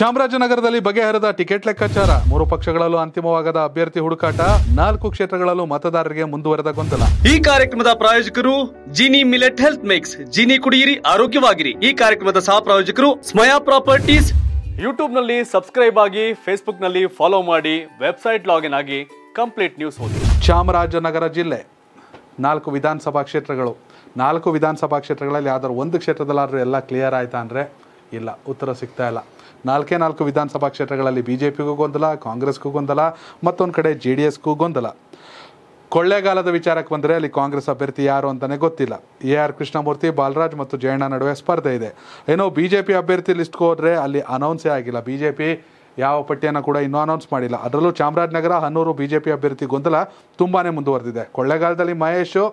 ಚಾಮರಾಜನಗರದಲ್ಲಿ ಬಗೆಹರಿದ ಟಿಕೆಟ್ ಲೆಕ್ಕಾಚಾರ ಮೂರು ಪಕ್ಷಗಳಲ್ಲೂ ಅಂತಿಮವಾಗದ ಅಭ್ಯರ್ಥಿ ಹುಡುಕಾಟ ನಾಲ್ಕು ಕ್ಷೇತ್ರಗಳಲ್ಲೂ ಮತದಾರರಿಗೆ ಮುಂದುವರೆದ ಗೊಂದಲ ಈ ಕಾರ್ಯಕ್ರಮದ ಪ್ರಾಯೋಜಕರು Jini millet health mix Jini ಕುಡಿಯಿರಿ ಆರೋಗ್ಯವಾಗಿರಿ ಈ ಕಾರ್ಯಕ್ರಮದ ಸಹ ಪ್ರಾಯೋಜಕರು ಸ್ಮಯಾ ಪ್ರಾಪರ್ಟೀಸ್ ಯೂಟ್ಯೂಬ್ ನಲ್ಲಿ ಸಬ್ಸ್ಕ್ರೈಬ್ ಆಗಿ ಫೇಸ್ಬುಕ್ ನಲ್ಲಿ ಫಾಲೋ ಮಾಡಿ ವೆಬ್ಸೈಟ್ ಲಾಗಿನ್ ಆಗಿ ಕಂಪ್ಲೀಟ್ ನ್ಯೂಸ್ ಓದಿ ಚಾಮರಾಜನಗರ ಜಿಲ್ಲೆ ನಾಲ್ಕು ವಿಧಾನಸಭಾ ಕ್ಷೇತ್ರಗಳು ನಾಲ್ಕು ವಿಧಾನಸಭಾ ಕ್ಷೇತ್ರಗಳಲ್ಲಿ ಯಾವ್ದಾದ್ರು ಒಂದು ಕ್ಷೇತ್ರದಲ್ಲಾದರೂ ಎಲ್ಲ ಕ್ಲಿಯರ್ ಆಯ್ತಾ ಅಂದರೆ ಇಲ್ಲ ಉತ್ತರ ಸಿಗ್ತಾ ಇಲ್ಲ ನಾಲ್ಕೇ ನಾಲ್ಕು ವಿಧಾನಸಭಾ ಕ್ಷೇತ್ರಗಳಲ್ಲಿ ಬಿ ಜೆ ಪಿಗೂ ಗೊಂದಲ ಕಾಂಗ್ರೆಸ್ಗೂ ಗೊಂದಲ ಮತ್ತೊಂದು ಕಡೆ ಜೆ ಡಿ ಎಸ್ಗೂ ಗೊಂದಲ ಕೊಳ್ಳೇಗಾಲದ ವಿಚಾರಕ್ಕೆ ಬಂದರೆ ಅಲ್ಲಿ ಕಾಂಗ್ರೆಸ್ ಅಭ್ಯರ್ಥಿ ಯಾರು ಅಂತಲೇ ಗೊತ್ತಿಲ್ಲ ಎ ಆರ್ ಕೃಷ್ಣಮೂರ್ತಿ ಬಾಲರಾಜ್ ಮತ್ತು ಜಯಣ್ಣ ನಡುವೆ ಸ್ಪರ್ಧೆ ಇದೆ ಏನೋ ಬಿ ಜೆ ಪಿ ಅಭ್ಯರ್ಥಿ ಲಿಸ್ಟ್ಗೆ ಹೋದರೆ ಅಲ್ಲಿ ಅನೌನ್ಸೇ ಆಗಿಲ್ಲ ಬಿ ಜೆ ಪಿ ಯಾವ ಪಟ್ಟಿಯನ್ನು ಕೂಡ ಇನ್ನೂ ಅನೌನ್ಸ್ ಮಾಡಿಲ್ಲ ಅದರಲ್ಲೂ Chamarajanagar Hanur B J P ಅಭ್ಯರ್ಥಿ ಗೊಂದಲ ತುಂಬಾ ಮುಂದುವರೆದಿದೆ ಕೊಳ್ಳೇಗಾಲದಲ್ಲಿ ಮಹೇಶು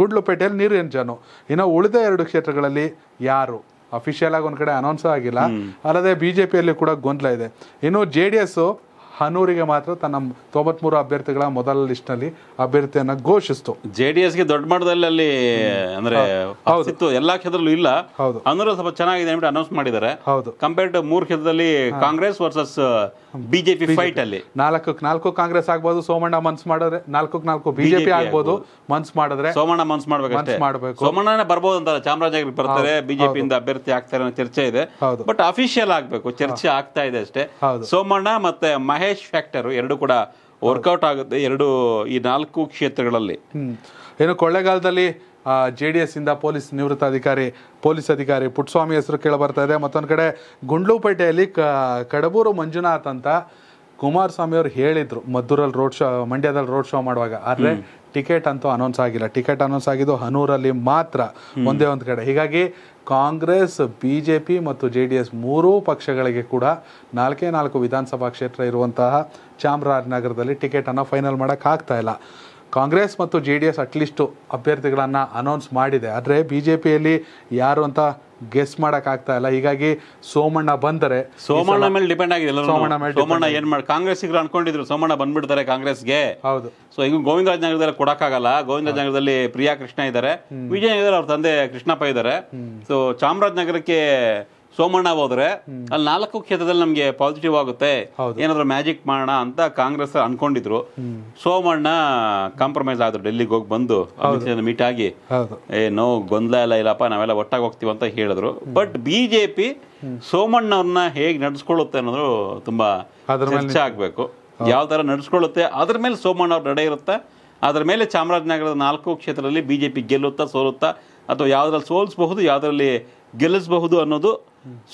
ಗುಡ್ಲುಪೇಟೆಯಲ್ಲಿ ಎಂಜನು ಇನ್ನು ಉಳಿದ ಎರಡು ಕ್ಷೇತ್ರಗಳಲ್ಲಿ ಯಾರು ಅಫಿಷಿಯಲ್ ಆಗಿ ಒಂದ್ ಕಡೆ ಅನೌನ್ಸ್ ಆಗಿಲ್ಲ ಅಲ್ಲದೆ ಬಿಜೆಪಿಯಲ್ಲಿ ಕೂಡ ಗೊಂದಲ ಇದೆ ಇನ್ನು ಜೆ ಡಿ ಎಸ್ ಹನೂರಿಗೆ ಮಾತ್ರ ತನ್ನ ತೊಂಬತ್ಮೂರು ಅಭ್ಯರ್ಥಿಗಳ ಮೊದಲ ಲಿಸ್ಟ್ನಲ್ಲಿ ಅಭ್ಯರ್ಥಿಯನ್ನು ಘೋಷಿಸ್ತು ಜೆ ಡಿ ಎಸ್ಗೆ ದೊಡ್ಡ ಮಟ್ಟದಲ್ಲಿ ಅಲ್ಲಿ ಅಂದ್ರೆ ಹೌದು ಎಲ್ಲಾ ಕ್ಷೇತ್ರದಲ್ಲೂ ಇಲ್ಲ ಹೌದು ಸ್ವಲ್ಪ ಚೆನ್ನಾಗಿದೆ ಅಂದ್ಬಿಟ್ಟು ಅನೌನ್ಸ್ ಮಾಡಿದ್ದಾರೆ ಹೌದು ಕಂಪೇರ್ ಟು ಮೂರು ಕ್ಷೇತ್ರದಲ್ಲಿ ಕಾಂಗ್ರೆಸ್ ವರ್ಸಸ್ ಬಿಜೆಪಿ ಫೈಟ್ ಅಲ್ಲಿ ನಾಲ್ಕು ನಾಲ್ಕು ಕಾಂಗ್ರೆಸ್ ಆಗ್ಬೋದು ಸೋಮಣ್ಣ ಮನ್ಸ್ ಮಾಡಿದ್ರೆ ನಾಲ್ಕು ನಾಲ್ಕು ಬಿಜೆಪಿ ಆಗ್ಬೋದು ಮನ್ಸ್ ಮಾಡಿದ್ರೆ ಸೋಮಣ್ಣ ಮನ್ಸ್ ಮಾಡ್ಬೇಕು ಮಾಡಬೇಕು ಸೋಮಣ್ಣನೇ ಬರ್ಬೋದು ಅಂತಾರೆ ಚಾಮರಾಜನಗರ ಬರ್ತಾರೆ ಬಿಜೆಪಿಯಿಂದ ಅಭ್ಯರ್ಥಿ ಆಗ್ತಾರೆ ಚರ್ಚೆ ಇದೆ ಬಟ್ ಅಫಿಷಿಯಲ್ ಆಗ್ಬೇಕು ಚರ್ಚೆ ಆಗ್ತಾ ಇದೆ ಅಷ್ಟೇ ಸೋಮಣ್ಣ ಮತ್ತೆ ಮಹೇಶ್ ಮಹೇಶ್ ಫ್ಯಾಕ್ಟರು ಎರಡು ಕೂಡ ವರ್ಕೌಟ್ ಆಗುತ್ತೆ ಎರಡು ಈ ನಾಲ್ಕು ಕ್ಷೇತ್ರಗಳಲ್ಲಿ ಏನು ಕೊಳ್ಳೆಗಾಲದಲ್ಲಿ ಜೆ ಡಿ ಎಸ್ ಇಂದ ಪೊಲೀಸ್ ನಿವೃತ್ತ ಅಧಿಕಾರಿ ಪೊಲೀಸ್ ಅಧಿಕಾರಿ ಪುಟ್ಸ್ವಾಮಿ ಹೆಸರು ಕೇಳಬರ್ತಾ ಇದೆ ಮತ್ತೊಂದು ಕಡೆ ಗುಂಡ್ಲುಪೇಟೆಯಲ್ಲಿ ಕಡಬೂರು ಮಂಜುನಾಥ್ ಅಂತ ಕುಮಾರಸ್ವಾಮಿ ಅವರು ಹೇಳಿದ್ರು ಮದ್ದೂರಲ್ಲಿ ರೋಡ್ ಶೋ ಮಂಡ್ಯದಲ್ಲಿ ರೋಡ್ ಶೋ ಮಾಡುವಾಗ ಆದರೆ ಟಿಕೆಟ್ ಅಂತೂ ಅನೌನ್ಸ್ ಆಗಿಲ್ಲ ಟಿಕೆಟ್ ಅನೌನ್ಸ್ ಆಗಿದ್ದು ಹನೂರಲ್ಲಿ ಮಾತ್ರ ಒಂದೇ ಒಂದು ಕಡೆ ಹೀಗಾಗಿ ಕಾಂಗ್ರೆಸ್ ಬಿ ಜೆ ಪಿ ಮತ್ತು ಜೆ ಡಿ ಎಸ್ ಮೂರೂ ಪಕ್ಷಗಳಿಗೆ ಕೂಡ ನಾಲ್ಕೇ ನಾಲ್ಕು ವಿಧಾನಸಭಾ ಕ್ಷೇತ್ರ ಇರುವಂತಹ ಚಾಮರಾಜನಗರದಲ್ಲಿ ಟಿಕೆಟನ್ನು ಫೈನಲ್ ಆಗ್ತಾ ಇಲ್ಲ ಕಾಂಗ್ರೆಸ್ ಮತ್ತು ಜೆ ಡಿ ಎಸ್ ಅಟ್ಲೀಸ್ಟು ಅಭ್ಯರ್ಥಿಗಳನ್ನು ಅನೌನ್ಸ್ ಮಾಡಿದೆ ಆದರೆ ಬಿ ಜೆ ಪಿಯಲ್ಲಿ ಯಾರು ಅಂತ ಗೆಸ್ ಆಗ್ತಾ ಇಲ್ಲ ಹೀಗಾಗಿ ಸೋಮಣ್ಣ ಬಂದರೆ ಸೋಮಣ್ಣ ಮೇಲೆ ಡಿಪೆಂಡ್ ಆಗಿದೆ ಸೋಮಣ್ಣ ಮೇಲೆ ಸೋಮಣ್ಣ ಏನ್ ಮಾಡಿ ಕಾಂಗ್ರೆಸ್ ಅನ್ಕೊಂಡಿದ್ರು ಸೋಮಣ್ಣ ಬಂದ್ಬಿಡ್ತಾರೆ ಕಾಂಗ್ರೆಸ್ಗೆ ಹೌದು ಸೊ ಈಗ ಗೋವಿಂದರಾಜನಗರದಲ್ಲಿ ಗೋವಿಂದ ನಗರದಲ್ಲಿ ಪ್ರಿಯಾ ಕೃಷ್ಣ ಇದಾರೆ ವಿಜಯನಗರದಲ್ಲಿ ಅವ್ರ ತಂದೆ ಕೃಷ್ಣಪ್ಪ ಇದ್ದಾರೆ ಸೊ ಚಾಮರಾಜನಗರಕ್ಕೆ ಸೋಮಣ್ಣ ಹೋದ್ರೆ ಅಲ್ಲಿ ನಾಲ್ಕು ಕ್ಷೇತ್ರದಲ್ಲಿ ನಮ್ಗೆ ಪಾಸಿಟಿವ್ ಆಗುತ್ತೆ ಏನಾದ್ರು ಮ್ಯಾಜಿಕ್ ಮಾಡೋಣ ಅಂತ ಕಾಂಗ್ರೆಸ್ ಅನ್ಕೊಂಡಿದ್ರು ಸೋಮಣ್ಣ ಕಾಂಪ್ರಮೈಸ್ ಆದ್ರು ಡೆಲ್ಲಿಗೆ ಹೋಗಿ ಬಂದು ಮೀಟ್ ಆಗಿ ಏನೋ ಗೊಂದಲ ಎಲ್ಲ ಇಲ್ಲಪ್ಪ ನಾವೆಲ್ಲ ಒಟ್ಟಾಗಿ ಹೋಗ್ತಿವಿ ಅಂತ ಹೇಳಿದ್ರು ಬಟ್ ಬಿಜೆಪಿ ಸೋಮಣ್ಣ ಅವ್ರನ್ನ ಹೇಗೆ ನಡೆಸ್ಕೊಳ್ಳುತ್ತೆ ಅನ್ನೋದು ತುಂಬಾ ಚರ್ಚೆ ಆಗ್ಬೇಕು ಯಾವ ತರ ನಡೆಸ್ಕೊಳ್ಳುತ್ತೆ ಅದ್ರ ಮೇಲೆ ಸೋಮಣ್ಣ ಅವ್ರ ನಡೆ ಇರುತ್ತೆ ಅದ್ರ ಮೇಲೆ ಚಾಮರಾಜನಗರದ ನಾಲ್ಕು ಕ್ಷೇತ್ರದಲ್ಲಿ ಬಿಜೆಪಿ ಗೆಲ್ಲುತ್ತಾ ಸೋಲುತ್ತಾ ಅಥವಾ ಯಾವ್ದ್ರಲ್ಲಿ ಸೋಲಿಸಬಹುದು ಯಾವ್ದ್ರಲ್ಲಿ ಗೆಲ್ಲಿಸಬಹುದು ಅನ್ನೋದು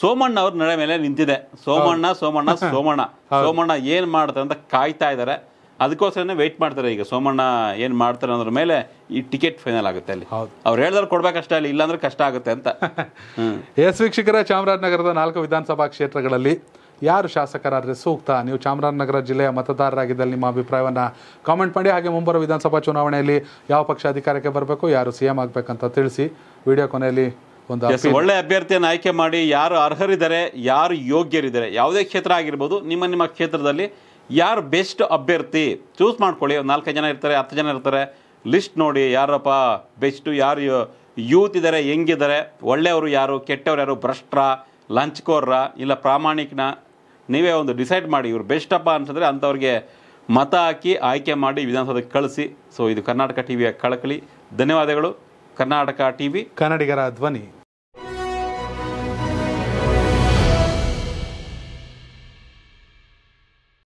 ಸೋಮಣ್ಣ ಅವ್ರ ನಡೆ ಮೇಲೆ ನಿಂತಿದೆ ಸೋಮಣ್ಣ ಸೋಮಣ್ಣ ಸೋಮಣ್ಣ ಸೋಮಣ್ಣ ಏನ್ ಮಾಡ್ತಾರೆ ಅಂತ ಕಾಯ್ತಾ ಇದಾರೆ ಅದಕ್ಕೋಸ್ಕರನೇ ವೆಯ್ಟ್ ಮಾಡ್ತಾರೆ ಈಗ ಸೋಮಣ್ಣ ಏನ್ ಮಾಡ್ತಾರೆ ಅಂದ್ರ ಮೇಲೆ ಈ ಟಿಕೆಟ್ ಫೈನಲ್ ಆಗುತ್ತೆ ಅಲ್ಲಿ ಅವ್ರು ಹೇಳಿದ್ರೆ ಕೊಡ್ಬೇಕಷ್ಟೇ ಅಲ್ಲಿ ಇಲ್ಲಾಂದ್ರೆ ಕಷ್ಟ ಆಗುತ್ತೆ ಅಂತ ಎಸ್ ವೀಕ್ಷಕರ ಚಾಮರಾಜನಗರದ ನಾಲ್ಕು ವಿಧಾನಸಭಾ ಕ್ಷೇತ್ರಗಳಲ್ಲಿ ಯಾರು ಶಾಸಕರಾದ್ರೆ ಸೂಕ್ತ ನೀವು ಚಾಮರಾಜನಗರ ಜಿಲ್ಲೆಯ ಮತದಾರರಾಗಿದ್ದಲ್ಲಿ ನಿಮ್ಮ ಅಭಿಪ್ರಾಯವನ್ನು ಕಾಮೆಂಟ್ ಮಾಡಿ ಹಾಗೆ ಮುಂಬರುವ ವಿಧಾನಸಭಾ ಚುನಾವಣೆಯಲ್ಲಿ ಯಾವ ಪಕ್ಷ ಅಧಿಕಾರಕ್ಕೆ ಬರಬೇಕು ಯಾರು ಸಿ ಎಂ ಆಗಬೇಕಂತ ತಿಳಿಸಿ ವಿಡಿಯೋ ಕೊನೆಯಲ್ಲಿ ಒಂದು ಒಳ್ಳೆ ಅಭ್ಯರ್ಥಿಯನ್ನು ಆಯ್ಕೆ ಮಾಡಿ ಯಾರು ಅರ್ಹರಿದ್ದಾರೆ ಯಾರು ಯೋಗ್ಯರಿದ್ದಾರೆ ಯಾವುದೇ ಕ್ಷೇತ್ರ ಆಗಿರ್ಬೋದು ನಿಮ್ಮ ನಿಮ್ಮ ಕ್ಷೇತ್ರದಲ್ಲಿ ಯಾರು ಬೆಸ್ಟ್ ಅಭ್ಯರ್ಥಿ ಚೂಸ್ ಮಾಡ್ಕೊಳ್ಳಿ ನಾಲ್ಕೈದು ಜನ ಇರ್ತಾರೆ ಹತ್ತು ಜನ ಇರ್ತಾರೆ ಲಿಸ್ಟ್ ನೋಡಿ ಯಾರಪ್ಪ ಬೆಸ್ಟು ಯಾರು ಯೂತ್ ಇದ್ದಾರೆ ಹೆಂಗಿದ್ದಾರೆ ಒಳ್ಳೆಯವರು ಯಾರು ಕೆಟ್ಟವ್ರು ಯಾರು ಭ್ರಷ್ಟ್ರ ಲಂಚ್ಕೋರ್ರ ಇಲ್ಲ ಪ್ರಾಮಾಣಿಕನ ನೀವೇ ಒಂದು ಡಿಸೈಡ್ ಮಾಡಿ ಇವರು ಬೆಸ್ಟಪ್ಪ ಅನ್ಸಿದ್ರೆ ಅಂಥವ್ರಿಗೆ ಮತ ಹಾಕಿ ಆಯ್ಕೆ ಮಾಡಿ ವಿಧಾನಸೌಧಕ್ಕೆ ಕಳಿಸಿ ಸೊ ಇದು ಕರ್ನಾಟಕ ಟಿವಿಯ ಕಳಕಳಿ ಧನ್ಯವಾದಗಳು ಕರ್ನಾಟಕ ಟಿವಿ ಕನ್ನಡಿಗರ ಧ್ವನಿ